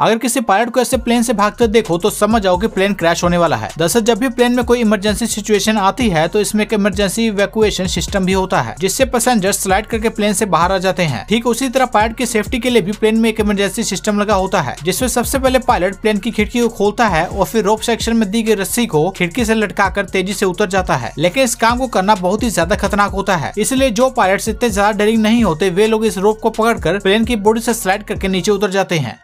अगर किसी पायलट को ऐसे प्लेन से भागते देखो तो समझ जाओ कि प्लेन क्रैश होने वाला है दरअसल जब भी प्लेन में कोई इमरजेंसी सिचुएशन आती है तो इसमें एक इमरजेंसी इवेकुएशन सिस्टम भी होता है जिससे पैसेंजर स्लाइड करके प्लेन से बाहर आ जाते हैं ठीक उसी तरह पायलट की सेफ्टी के लिए भी प्लेन में एक इमरजेंसी सिस्टम लगा होता है जिसमे सबसे पहले पायलट प्लेन की खिड़की को खोलता है और फिर रोप सेक्शन में दी गई रस्सी को खिड़की लटका कर तेजी ऐसी उतर जाता है लेकिन इस काम को करना बहुत ही ज्यादा खतरनाक होता है इसलिए जो पायलट इतने ज्यादा डरिंग नहीं होते वे लोग इस रोप को पकड़ प्लेन की बॉडी ऐसी स्लाइड करके नीचे उतर जाते हैं